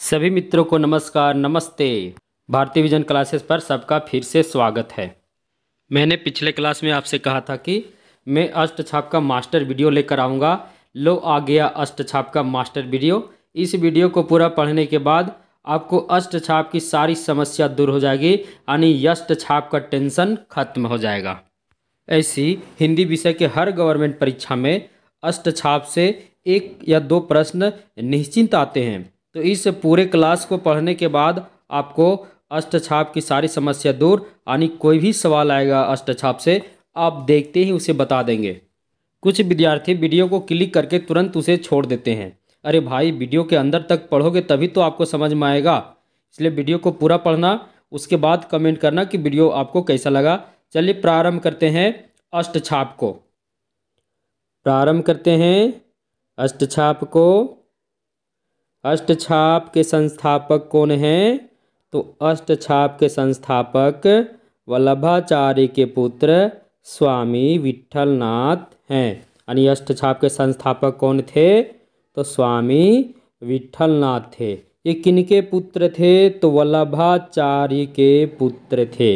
सभी मित्रों को नमस्कार नमस्ते भारतीय विजन क्लासेस पर सबका फिर से स्वागत है मैंने पिछले क्लास में आपसे कहा था कि मैं अष्ट छाप का मास्टर वीडियो लेकर आऊँगा लो आ गया अष्ट छाप का मास्टर वीडियो इस वीडियो को पूरा पढ़ने के बाद आपको अष्ट छाप की सारी समस्या दूर हो जाएगी यानी यष्ट छाप का टेंशन खत्म हो जाएगा ऐसी हिंदी विषय के हर गवर्नमेंट परीक्षा में अष्ट छाप से एक या दो प्रश्न निश्चिंत आते हैं तो इस पूरे क्लास को पढ़ने के बाद आपको अष्टछाप की सारी समस्या दूर यानी कोई भी सवाल आएगा अष्टछाप से आप देखते ही उसे बता देंगे कुछ विद्यार्थी वीडियो को क्लिक करके तुरंत उसे छोड़ देते हैं अरे भाई वीडियो के अंदर तक पढ़ोगे तभी तो आपको समझ में आएगा इसलिए वीडियो को पूरा पढ़ना उसके बाद कमेंट करना कि वीडियो आपको कैसा लगा चलिए प्रारंभ करते हैं अष्टछाप को प्रारंभ करते हैं अष्टछाप को अष्टछाप के संस्थापक कौन हैं तो अष्टछाप के संस्थापक वल्लभाचार्य के पुत्र स्वामी विट्ठलनाथ हैं यानी अष्टछाप के संस्थापक कौन थे तो स्वामी विट्ठलनाथ थे ये किनके पुत्र थे तो वल्लभाचार्य के पुत्र थे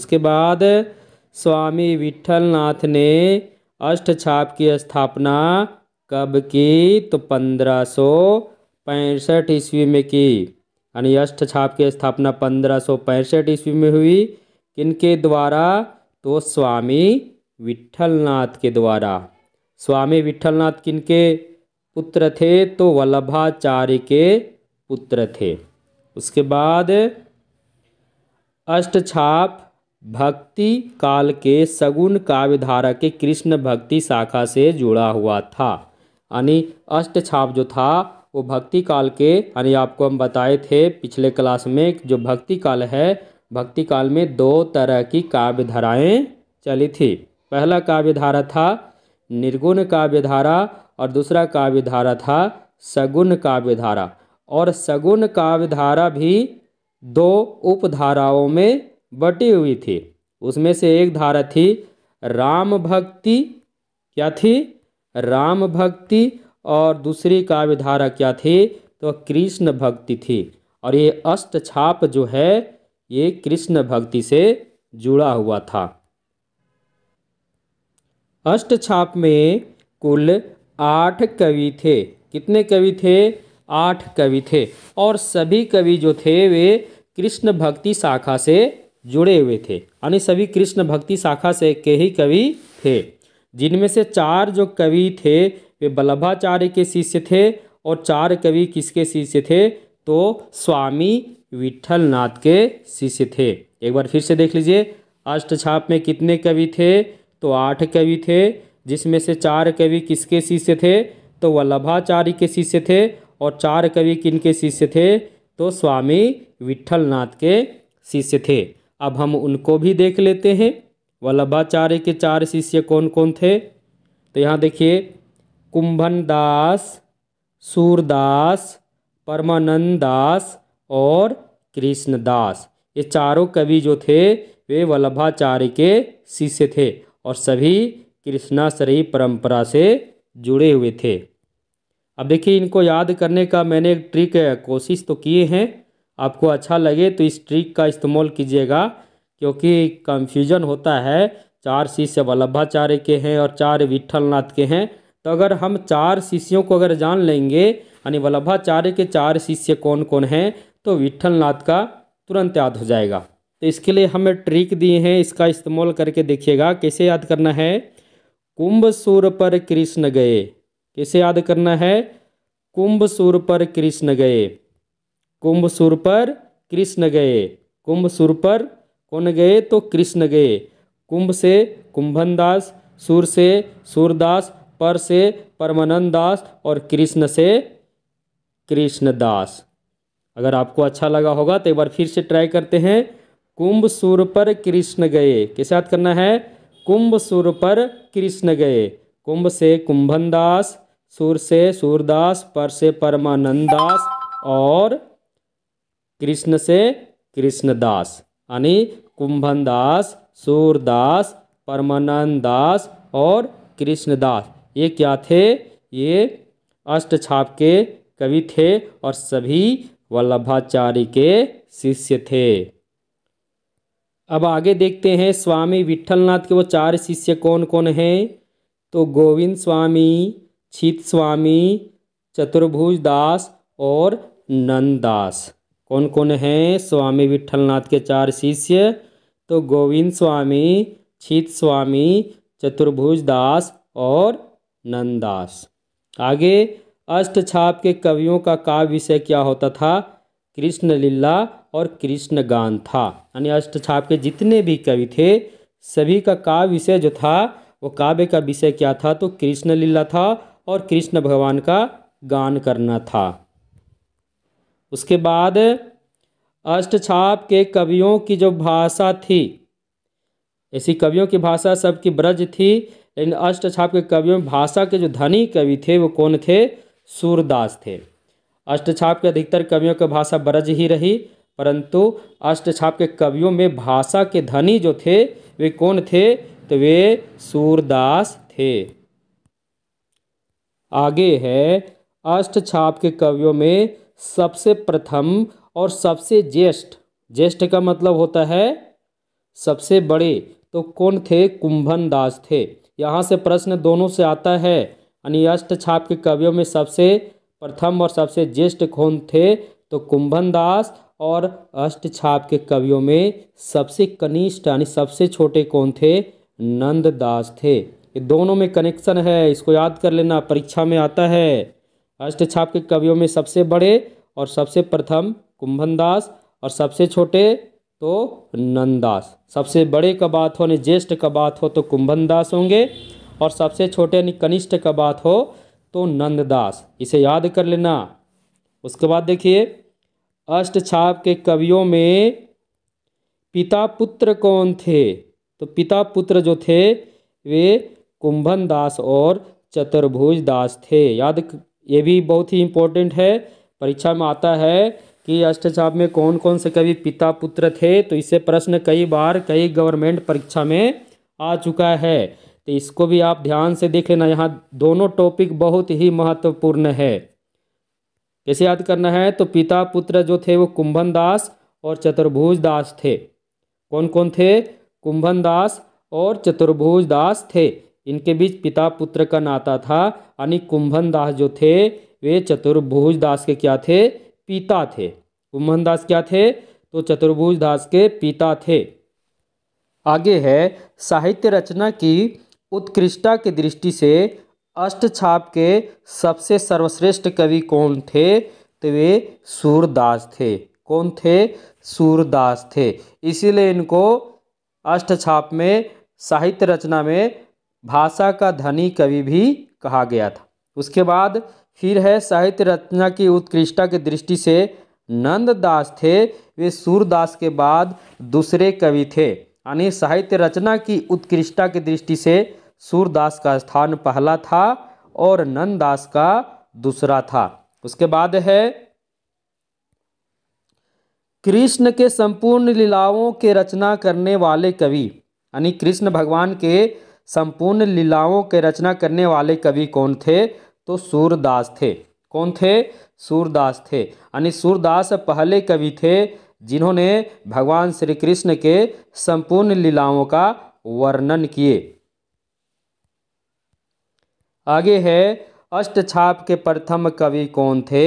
उसके बाद स्वामी विट्ठलनाथ ने अष्टछाप की स्थापना कब की तो पंद्रह सौ पैंसठ ईस्वी में की यानी अष्ट छाप की स्थापना पंद्रह सौ पैंसठ ईस्वी में हुई किनके द्वारा तो स्वामी विठ्ठलनाथ के द्वारा स्वामी विठ्ठलनाथ किनके पुत्र थे तो वल्लभाचार्य के पुत्र थे उसके बाद अष्ट छाप भक्ति काल के सगुण काव्यधारा के कृष्ण भक्ति शाखा से जुड़ा हुआ था यानी अष्टछाप जो था वो भक्ति काल के यानी आपको हम बताए थे पिछले क्लास में जो भक्ति काल है भक्ति काल में दो तरह की काव्य धाराएँ चली थी पहला काव्य धारा था निर्गुण काव्य धारा और दूसरा काव्य धारा था सगुण काव्य धारा और सगुण काव्य धारा भी दो उपधाराओं में बटी हुई थी उसमें से एक धारा थी राम भक्ति क्या थी राम भक्ति और दूसरे काव्य धारा क्या थे तो कृष्ण भक्ति थी और ये अष्ट छाप जो है ये कृष्ण भक्ति से जुड़ा हुआ था अष्ट छाप में कुल आठ कवि थे कितने कवि थे आठ कवि थे और सभी कवि जो थे वे कृष्ण भक्ति शाखा से जुड़े हुए थे यानी सभी कृष्ण भक्ति शाखा से के ही कवि थे जिनमें से चार जो कवि थे वे वल्लभाचार्य के शिष्य थे और चार कवि किसके शिष्य थे तो स्वामी विठल नाथ के शिष्य थे एक बार फिर से देख लीजिए अष्टछाप में कितने कवि थे तो आठ कवि थे जिसमें से चार कवि किसके शिष्य थे तो वल्लभाचार्य के शिष्य थे और चार कवि किन के शिष्य थे तो स्वामी विठल नाथ के शिष्य थे अब हम उनको भी देख लेते हैं वल्लभाचार्य के चार शिष्य कौन कौन थे तो यहाँ देखिए कुंभन दास सूरदास परमानंद दास और कृष्णदास ये चारों कवि जो थे वे वल्लभाचार्य के शिष्य थे और सभी कृष्णाशरी परंपरा से जुड़े हुए थे अब देखिए इनको याद करने का मैंने एक ट्रिक कोशिश तो किए हैं आपको अच्छा लगे तो इस ट्रिक का इस्तेमाल कीजिएगा क्योंकि कंफ्यूजन होता है चार शिष्य वल्लभाचार्य के हैं और चार विट्ठलनाथ के हैं तो अगर हम चार शिष्यों को अगर जान लेंगे यानी वल्लभाचार्य के चार शिष्य कौन कौन हैं तो विट्ठलनाथ का तुरंत याद हो जाएगा तो इसके लिए हमें ट्रिक दिए हैं इसका इस्तेमाल करके देखिएगा कैसे याद करना है कुंभ सूर पर कृष्ण गए कैसे याद करना है कुंभ सूर पर कृष्ण गए कुंभ सूर पर कृष्ण गए कुंभ सूर पर कौन गए तो कृष्ण गए कुंभ से कुंभनदास सूर से सूरदास पर से परमानंद दास और कृष्ण से कृष्णदास अगर आपको अच्छा लगा होगा तो एक बार फिर से ट्राई करते हैं कुंभ सुर पर कृष्ण गए कैसे याद करना है कुंभ सुर पर कृष्ण गए कुंभ से कुंभन दास सुर से सूरदास पर से परमानंद दास और कृष्ण से कृष्णदास यानी कुंभन दास सूरदास परमानंद दास और कृष्णदास ये क्या थे ये अष्ट छाप के कवि थे और सभी वल्लभाचार्य के शिष्य थे अब आगे देखते हैं स्वामी विट्ठलनाथ के वो चार शिष्य कौन कौन हैं तो गोविंद स्वामी छित स्वामी चतुर्भुज दास और नंद दास कौन कौन हैं स्वामी विट्ठलनाथ के चार शिष्य तो गोविंद स्वामी छित स्वामी चतुर्भुज दास और नंदास आगे अष्ट छाप के कवियों का काव्य विषय क्या होता था कृष्ण लीला और कृष्ण गान था यानी अष्ट छाप के जितने भी कवि थे सभी का काव्य विषय जो था वो काव्य का विषय क्या था तो कृष्ण लीला था और कृष्ण भगवान का गान करना था उसके बाद अष्टछाप के कवियों की जो भाषा थी ऐसी कवियों की भाषा सबकी ब्रज थी इन अष्ट छाप के कवियों में भाषा के जो धनी कवि थे वो कौन थे सूरदास थे अष्ट छाप के अधिकतर कवियों की भाषा ब्रज ही रही परंतु अष्ट छाप के कवियों में भाषा के धनी जो थे वे कौन थे तो वे सूरदास थे आगे है अष्ट छाप के कवियों में सबसे प्रथम और सबसे ज्येष्ठ ज्येष्ठ का मतलब होता है सबसे बड़े तो कौन थे कुंभन दास थे यहाँ से प्रश्न दोनों से आता है अनियष्ट छाप के कवियों में सबसे प्रथम और सबसे ज्येष्ठ कौन थे तो कुंभन दास और अष्ट छाप के कवियों में सबसे कनिष्ठ यानी सबसे छोटे कौन थे नंद दास थे ये दोनों में कनेक्शन है इसको याद कर लेना परीक्षा में आता है अष्ट छाप के कवियों में सबसे बड़े और सबसे प्रथम कुंभन दास और सबसे छोटे तो नंदास सबसे बड़े का बात हो यानी ज्येष्ठ का बात हो तो कुंभन दास होंगे और सबसे छोटे यानी कनिष्ठ का बात हो तो नंददास इसे याद कर लेना उसके बाद देखिए अष्ट छाप के कवियों में पिता पुत्र कौन थे तो पिता पुत्र जो थे वे कुंभन दास और चतुर्भुज दास थे याद ये भी बहुत ही इम्पोर्टेंट है परीक्षा में आता है कि अष्टछाप में कौन कौन से कवि पिता पुत्र थे तो इससे प्रश्न कई बार कई गवर्नमेंट परीक्षा में आ चुका है तो इसको भी आप ध्यान से देख लेना यहाँ दोनों टॉपिक बहुत ही महत्वपूर्ण है कैसे याद करना है तो पिता पुत्र जो थे वो कुंभन दास और चतुर्भुज दास थे कौन कौन थे कुंभन दास और चतुर्भुज दास थे इनके बीच पिता पुत्र का नाता था यानी कुंभन दास जो थे वे चतुर्भुज दास के क्या थे पिता थे उम्मन दास क्या थे तो चतुर्भुज दास के पिता थे आगे है साहित्य रचना की उत्कृष्टता की दृष्टि से अष्टछाप के सबसे सर्वश्रेष्ठ कवि कौन थे तो वे सूरदास थे कौन थे सूरदास थे इसीलिए इनको अष्टछाप में साहित्य रचना में भाषा का धनी कवि भी कहा गया था उसके बाद फिर है साहित्य रचना की उत्कृष्टता की दृष्टि से नंददास थे वे सूरदास के बाद दूसरे कवि थे यानी साहित्य रचना की उत्कृष्टता की दृष्टि से सूरदास का स्थान पहला था और नंददास का दूसरा था उसके बाद है कृष्ण के संपूर्ण लीलाओं के रचना करने वाले कवि यानी कृष्ण भगवान के संपूर्ण लीलाओं के रचना करने वाले कवि कौन थे तो सूरदास थे कौन थे सूरदास थे यानी सूरदास पहले कवि थे जिन्होंने भगवान श्री कृष्ण के संपूर्ण लीलाओं का वर्णन किए आगे है अष्टछाप के प्रथम कवि कौन थे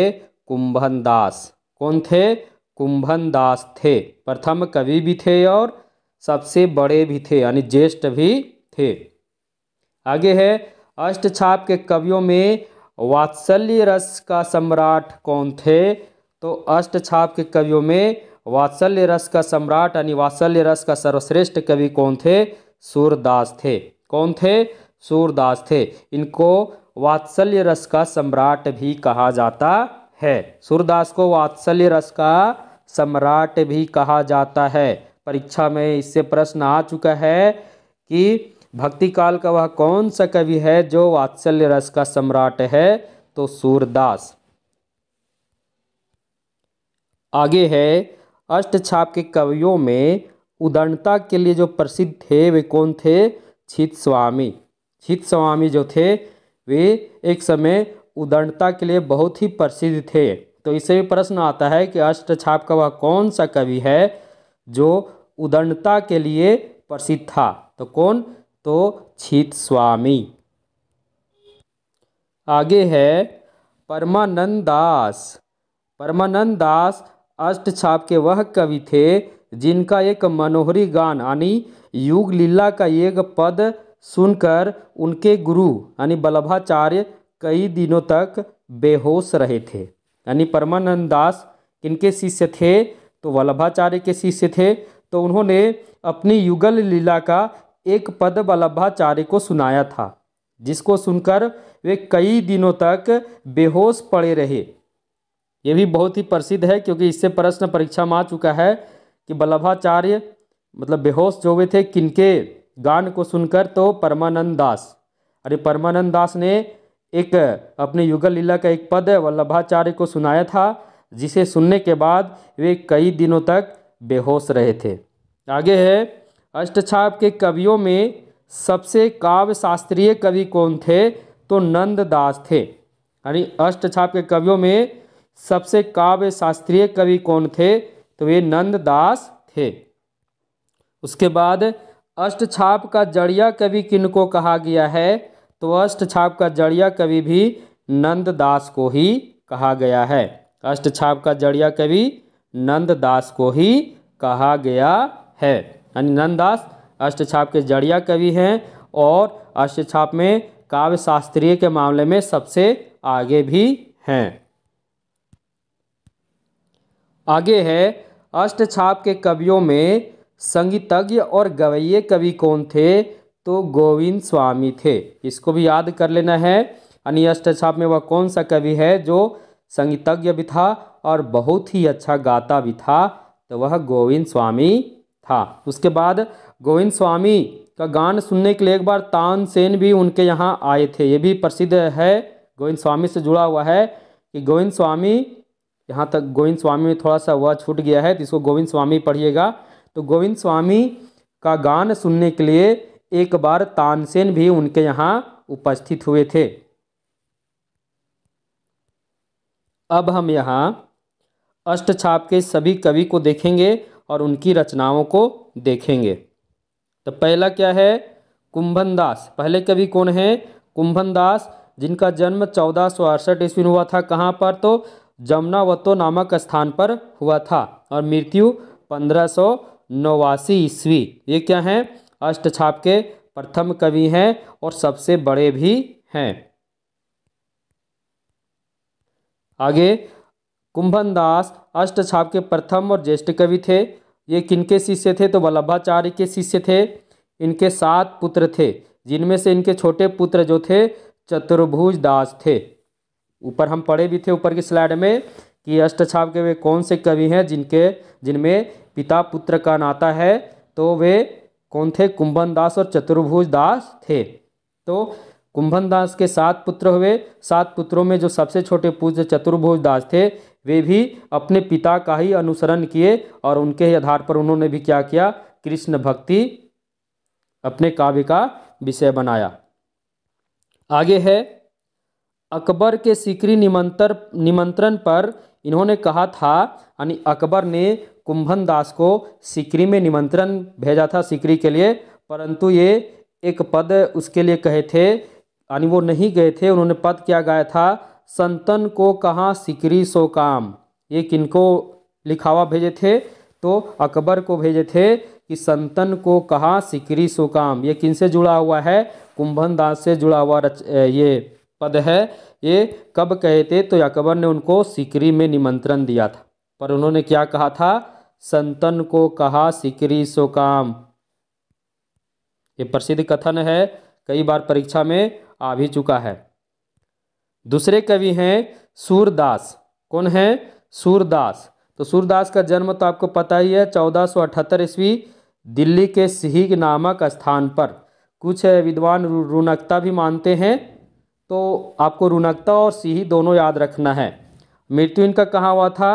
कुंभन दास कौन थे कुंभन दास थे प्रथम कवि भी थे और सबसे बड़े भी थे यानी ज्येष्ठ भी थे आगे है अष्टछाप के कवियों में वात्सल्य रस का सम्राट कौन थे तो अष्टछाप के कवियों में वात्सल्य रस का सम्राट यानी वात्सल्य रस का सर्वश्रेष्ठ कवि कौन थे सूरदास थे कौन थे सूरदास थे इनको वात्सल्य रस का सम्राट भी कहा जाता है सूरदास को वात्सल्य रस का सम्राट भी कहा जाता है परीक्षा में इससे प्रश्न आ चुका है कि भक्ति काल का वह कौन सा कवि है जो वात्सल्य रस का सम्राट है तो सूरदास आगे है अष्ट छाप के कवियों में उदंडता के लिए जो प्रसिद्ध थे वे कौन थे छित स्वामी छित स्वामी जो थे वे एक समय उदंडता के लिए बहुत ही प्रसिद्ध थे तो इससे भी प्रश्न आता है कि अष्ट छाप का वह कौन सा कवि है जो उदंडता के लिए प्रसिद्ध था तो कौन तो छित स्वामी आगे है परमानंद दास परमानंद दास अष्ट छाप के वह कवि थे जिनका एक मनोहरी गान यानी युग लीला का एक पद सुनकर उनके गुरु यानी बल्लभाचार्य कई दिनों तक बेहोश रहे थे यानी परमानंद दास किनके शिष्य थे तो वल्लभाचार्य के शिष्य थे तो उन्होंने अपनी युगल लीला का एक पद वल्लभाचार्य को सुनाया था जिसको सुनकर वे कई दिनों तक बेहोश पड़े रहे ये भी बहुत ही प्रसिद्ध है क्योंकि इससे प्रश्न परीक्षा में आ चुका है कि वल्लभाचार्य मतलब बेहोश जो हुए थे किनके गान को सुनकर तो परमानंद दास अरे परमानंद दास ने एक अपने युगल लीला का एक पद वल्लभाचार्य को सुनाया था जिसे सुनने के बाद वे कई दिनों तक बेहोश रहे थे आगे है अष्टछाप के कवियों में सबसे काव्य शास्त्रीय कवि कौन थे तो नंददास थे यानी अष्टछाप के कवियों में सबसे काव्य शास्त्रीय कवि कौन थे तो वे नंददास थे उसके बाद अष्टछाप का जड़िया कवि किनको कहा गया है तो अष्टछाप का जड़िया कवि भी नंददास को ही कहा गया है अष्टछाप का जड़िया कवि नंददास को ही कहा गया है यानी नंददास अष्टछाप के जड़िया कवि हैं और अष्टछाप में काव्य शास्त्रीय के मामले में सबसे आगे भी हैं आगे है अष्टछाप के कवियों में संगीतज्ञ और गवैये कवि कौन थे तो गोविंद स्वामी थे इसको भी याद कर लेना है यानी अष्टछाप में वह कौन सा कवि है जो संगीतज्ञ भी था और बहुत ही अच्छा गाता भी था तो वह गोविंद स्वामी था उसके बाद गोविंद स्वामी का गान सुनने के लिए एक बार तानसेन भी उनके यहाँ आए थे ये भी प्रसिद्ध है गोविंद स्वामी से जुड़ा हुआ है कि गोविंद स्वामी यहाँ तक गोविंद स्वामी में थोड़ा सा वह छूट गया है तो इसको गोविंद स्वामी पढ़िएगा तो गोविंद स्वामी का गान सुनने के लिए एक बार तानसेन भी उनके यहाँ उपस्थित हुए थे अब हम यहाँ अष्टछाप के सभी कवि को देखेंगे और उनकी रचनाओं को देखेंगे तो पहला क्या है कुंभन दास पहले कवि कौन है कुंभन दास जिनका जन्म चौदह सौ अड़सठ ईस्वी में हुआ था कहाँ पर तो जमुनावतो नामक स्थान पर हुआ था और मृत्यु पंद्रह सौ नवासी ईस्वी ये क्या अष्ट अष्टछाप के प्रथम कवि हैं और सबसे बड़े भी हैं आगे कुंभन दास अष्ट छाप के प्रथम और ज्येष्ठ कवि थे ये किनके शिष्य थे तो वल्लभाचार्य के शिष्य थे इनके सात पुत्र थे जिनमें से इनके छोटे पुत्र जो थे चतुर्भुज दास थे ऊपर हम पढ़े भी थे ऊपर की स्लाइड में कि अष्टछाप के वे कौन से कवि हैं जिनके जिनमें पिता पुत्र का नाता है तो वे कौन थे कुंभन दास और चतुर्भुज दास थे तो कुंभन दास के सात पुत्र हुए सात पुत्रों में जो सबसे छोटे पूज्य चतुर्भुज दास थे वे भी अपने पिता का ही अनुसरण किए और उनके आधार पर उन्होंने भी क्या किया कृष्ण भक्ति अपने काव्य का विषय बनाया आगे है अकबर के सिकरी निमंत्र निमंत्रण पर इन्होंने कहा था यानी अकबर ने कुंभन दास को सिकरी में निमंत्रण भेजा था सिकरी के लिए परंतु ये एक पद उसके लिए कहे थे यानी वो नहीं गए थे उन्होंने पद क्या गाया था संतन को कहा सिकरी सो काम ये किनको लिखावा भेजे थे तो अकबर को भेजे थे कि संतन को कहा सिकरी सो काम ये किन से जुड़ा हुआ है कुंभन दास से जुड़ा हुआ रच ये पद है ये कब कहे थे तो अकबर ने उनको सिकरी में निमंत्रण दिया था पर उन्होंने क्या कहा था संतन को कहा सिकरी सो काम ये प्रसिद्ध कथन है कई बार परीक्षा में आ भी चुका है दूसरे कवि हैं सूरदास कौन है सूरदास तो सूरदास का जन्म तो आपको पता ही है चौदह सौ अठहत्तर ईस्वी दिल्ली के सिहिग नामक स्थान पर कुछ विद्वान रुनकता भी मानते हैं तो आपको रुनकता और सिही दोनों याद रखना है मृत्यु इनका कहाँ हुआ था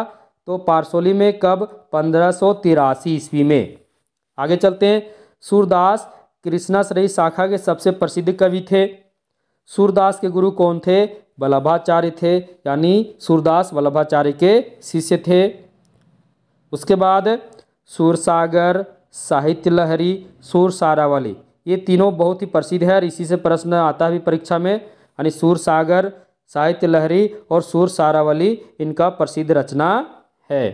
तो पारसोली में कब पंद्रह सौ तिरासी ईस्वी में आगे चलते हैं सूरदास कृष्णाश्रयी शाखा के सबसे प्रसिद्ध कवि थे सूरदास के गुरु कौन थे वल्लभाचार्य थे यानी सूरदास वल्लभाचार्य के शिष्य थे उसके बाद सूरसागर साहित्य लहरी सूर सारावली ये तीनों बहुत ही प्रसिद्ध है और इसी से प्रश्न आता है भी परीक्षा में यानी सूरसागर साहित्य लहरी और सूर सारावली इनका प्रसिद्ध रचना है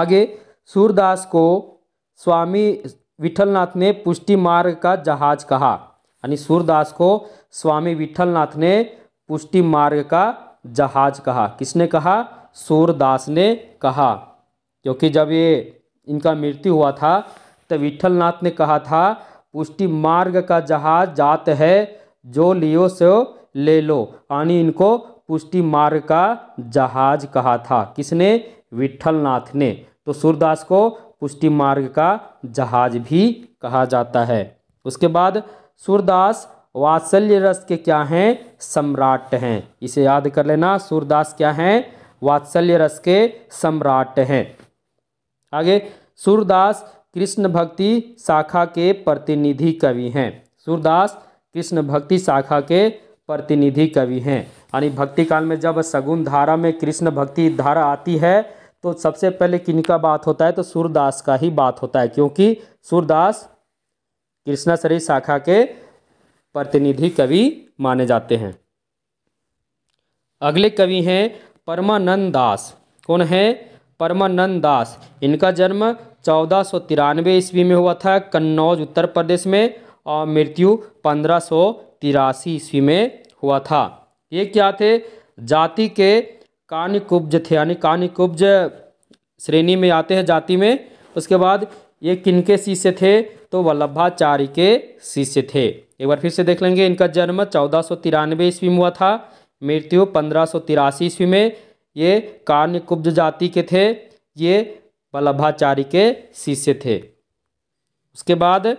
आगे सूरदास को स्वामी विठलनाथ ने पुष्टि मार्ग का जहाज कहा यानी सूरदास को स्वामी विठ्ठलनाथ ने पुष्टि मार्ग का जहाज कहा किसने कहा सूरदास ने कहा क्योंकि जब ये इनका मृत्यु हुआ था तो विठलनाथ ने कहा था पुष्टि मार्ग का जहाज जात है जो लियो सो ले लो यानी इनको पुष्टि मार्ग का जहाज कहा था किसने विठलनाथ ने तो सूरदास को पुष्टि मार्ग का जहाज भी कहा जाता है उसके बाद सूरदास वात्सल्य रस के क्या हैं सम्राट हैं इसे याद कर लेना सूरदास क्या हैं वात्सल्य रस के सम्राट हैं आगे सूरदास कृष्ण भक्ति शाखा के प्रतिनिधि कवि हैं सूरदास कृष्ण भक्ति शाखा के प्रतिनिधि कवि हैं यानी भक्ति काल में जब सगुण धारा में कृष्ण भक्ति धारा आती है तो सबसे पहले किन का बात होता है तो सूरदास का ही बात होता है क्योंकि सूरदास कृष्णा कृष्णासरी शाखा के प्रतिनिधि कवि माने जाते हैं अगले कवि हैं परमानंद दास कौन है परमानंद दास इनका जन्म चौदह सौ तिरानवे ईस्वी में हुआ था कन्नौज उत्तर प्रदेश में और मृत्यु पंद्रह सौ तिरासी ईस्वी में हुआ था ये क्या थे जाति के कानिकुब्ज थे यानी कानिकुब्ज श्रेणी में आते हैं जाति में उसके बाद ये किनके शिष्य थे तो वल्लभाचार्य के शिष्य थे एक बार फिर से देख लेंगे इनका जन्म चौदह सौ तिरानवे ईस्वी में हुआ था मृत्यु पंद्रह सौ तिरासी ईस्वी में ये कार्णकुब्ज जाति के थे ये वल्लभाचार्य के शिष्य थे उसके बाद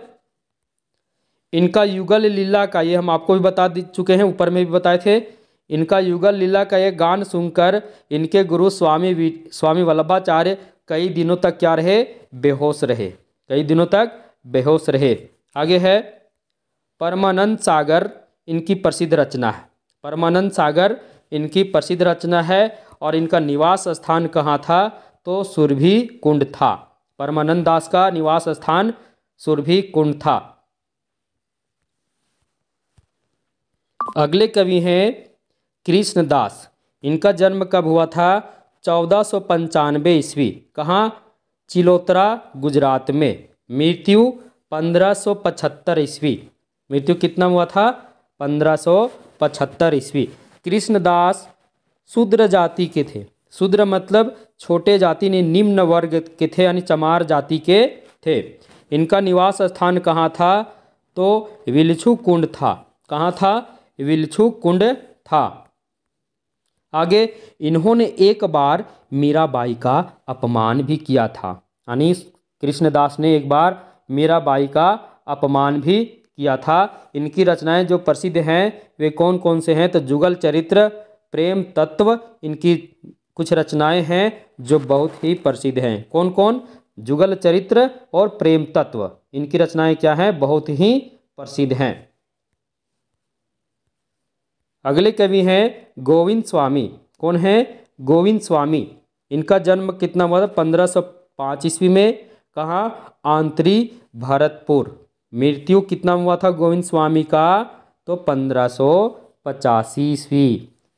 इनका युगल लीला का ये हम आपको भी बता चुके हैं ऊपर में भी बताए थे इनका युगल लीला का ये गान सुनकर इनके गुरु स्वामी स्वामी वल्लभाचार्य कई दिनों तक क्या रहे बेहोश रहे कई दिनों तक बेहोश रहे आगे है परमानंद सागर इनकी प्रसिद्ध रचना है परमानंद सागर इनकी प्रसिद्ध रचना है और इनका निवास स्थान कहाँ था तो सुरभि कुंड था परमानंद दास का निवास स्थान सुरभि कुंड था अगले कवि हैं कृष्णदास इनका जन्म कब हुआ था चौदह सौ पंचानवे ईस्वी कहाँ चिलोतरा गुजरात में मृत्यु 1575 ईस्वी मृत्यु कितना हुआ था 1575 ईस्वी कृष्णदास शूद्र जाति के थे शूद्र मतलब छोटे जाति ने निम्न वर्ग के थे यानी चमार जाति के थे इनका निवास स्थान कहाँ था तो विलछू कुंड था कहाँ था विलछु कुंड था आगे इन्होंने एक बार मीराबाई का अपमान भी किया था यानी कृष्णदास ने एक बार बाई का अपमान भी किया था इनकी रचनाएं जो प्रसिद्ध हैं वे कौन कौन से हैं तो जुगल चरित्र प्रेम तत्व इनकी कुछ रचनाएं हैं जो बहुत ही प्रसिद्ध हैं कौन कौन जुगल चरित्र और प्रेम तत्व इनकी रचनाएं क्या हैं बहुत ही प्रसिद्ध हैं अगले कवि हैं गोविंद स्वामी कौन है गोविंद स्वामी इनका जन्म कितना हुआ था पंद्रह सौ पाँच ईस्वी में कहाँ आंतरी भरतपुर मृत्यु कितना हुआ था गोविंद स्वामी का तो पंद्रह सौ पचासी ईस्वी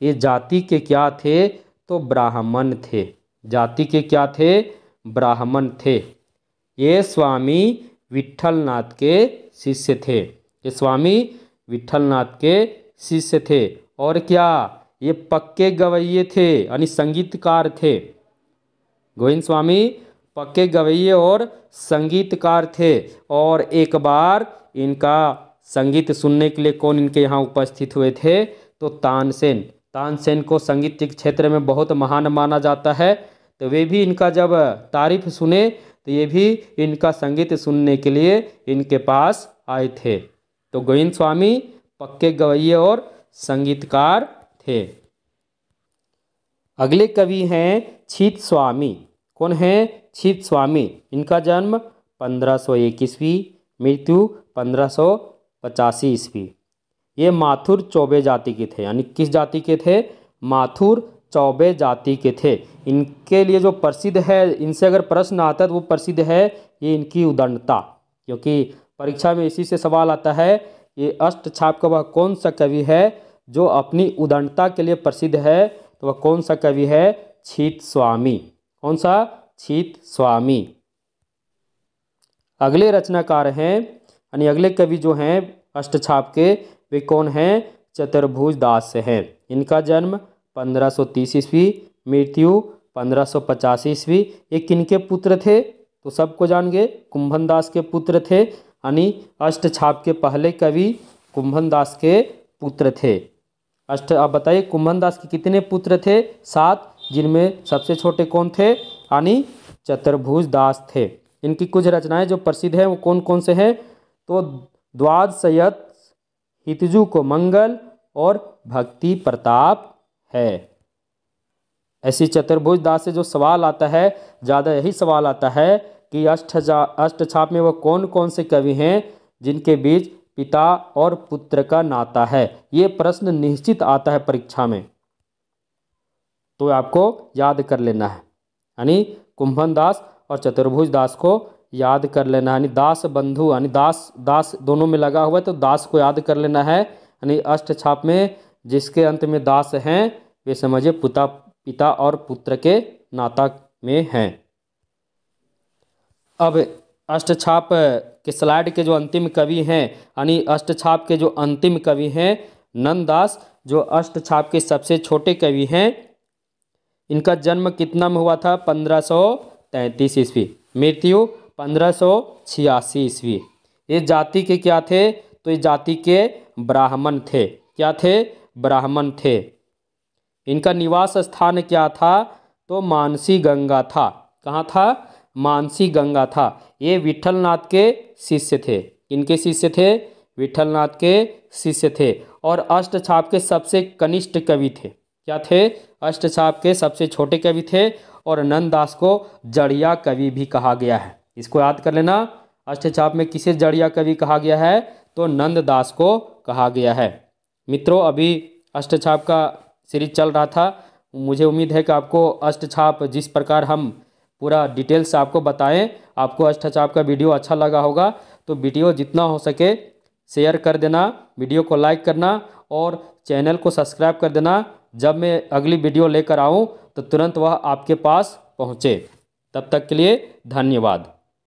ये जाति के क्या थे तो ब्राह्मण थे जाति के क्या थे ब्राह्मण थे ये स्वामी नाथ के शिष्य थे ये स्वामी नाथ के शिष्य थे और क्या ये पक्के गवैये थे यानी संगीतकार थे गोविंद स्वामी पक्के गवैये और संगीतकार थे और एक बार इनका संगीत सुनने के लिए कौन इनके यहाँ उपस्थित हुए थे तो तानसेन तानसेन को संगीत के क्षेत्र में बहुत महान माना जाता है तो वे भी इनका जब तारीफ सुने तो ये भी इनका संगीत सुनने के लिए इनके पास आए थे तो गोविंद स्वामी पक्के गवैये और संगीतकार थे अगले कवि हैं छीत स्वामी कौन हैं छिप स्वामी इनका जन्म पंद्रह सौ एक ईस्वी मृत्यु पंद्रह सौ पचासी ईस्वी ये माथुर चौबे जाति के थे यानी किस जाति के थे माथुर चौबे जाति के थे इनके लिए जो प्रसिद्ध है इनसे अगर प्रश्न आता है तो वो प्रसिद्ध है ये इनकी उदंडता क्योंकि परीक्षा में इसी से सवाल आता है ये अष्ट छाप का वह कौन सा कवि है जो अपनी उदंडता के लिए प्रसिद्ध है तो वह कौन सा कवि है छीत स्वामी कौन सा छीत स्वामी अगले रचनाकार हैं यानी अगले कवि जो हैं अष्टछाप के वे कौन हैं चतुर्भुज दास हैं इनका जन्म 1530 ईस्वी मृत्यु 1550 ईस्वी ये किन के पुत्र थे तो सबको गए कुंभन दास के पुत्र थे यानी अष्टछाप के पहले कवि कुंभन दास के पुत्र थे अष्ट आप बताइए कुंभन दास के कितने पुत्र थे सात जिनमें सबसे छोटे कौन थे यानी चतुर्भुज दास थे इनकी कुछ रचनाएं जो प्रसिद्ध हैं वो कौन कौन से हैं तो द्वाद सैयद हितजू को मंगल और भक्ति प्रताप है ऐसी चतुर्भुज दास से जो सवाल आता है ज़्यादा यही सवाल आता है कि अष्ट अष्टछाप में वह कौन कौन से कवि हैं जिनके बीच पिता और पुत्र का नाता है ये प्रश्न निश्चित आता है परीक्षा में तो आपको याद कर लेना है यानी कुंभन दास और चतुर्भुज दास को याद कर लेना यानी दास बंधु यानी दास दास दोनों में लगा हुआ है तो दास को याद कर लेना है यानी अष्ट छाप में जिसके अंत में दास हैं वे समझिए पुता पिता और पुत्र के नाता में हैं अब अष्टछाप के स्लाइड के जो अंतिम कवि हैं यानी अष्टछाप के जो अंतिम कवि हैं नंददास जो अष्टछाप के सबसे छोटे कवि हैं इनका जन्म कितना में हुआ था पंद्रह सौ तैंतीस ईस्वी मृत्यु पंद्रह सौ छियासी ईस्वी ये जाति के क्या थे तो ये जाति के ब्राह्मण थे क्या थे ब्राह्मण थे इनका निवास स्थान क्या था तो मानसी गंगा था कहाँ था मानसी गंगा था ये विठलनाथ के शिष्य थे इनके शिष्य थे विठलनाथ के शिष्य थे और अष्टछाप के सबसे कनिष्ठ कवि थे क्या थे अष्ट छाप के सबसे छोटे कवि थे और नंददास को जड़िया कवि भी कहा गया है इसको याद कर लेना अष्ट छाप में किसे जड़िया कवि कहा गया है तो नंददास को कहा गया है मित्रों अभी अष्टछाप का सीरीज चल रहा था मुझे उम्मीद है कि आपको अष्टछाप जिस प्रकार हम पूरा डिटेल्स आपको बताएं आपको अष्टछाप का वीडियो अच्छा लगा होगा तो वीडियो जितना हो सके शेयर कर देना वीडियो को लाइक करना और चैनल को सब्सक्राइब कर देना जब मैं अगली वीडियो लेकर आऊँ तो तुरंत वह आपके पास पहुँचे तब तक के लिए धन्यवाद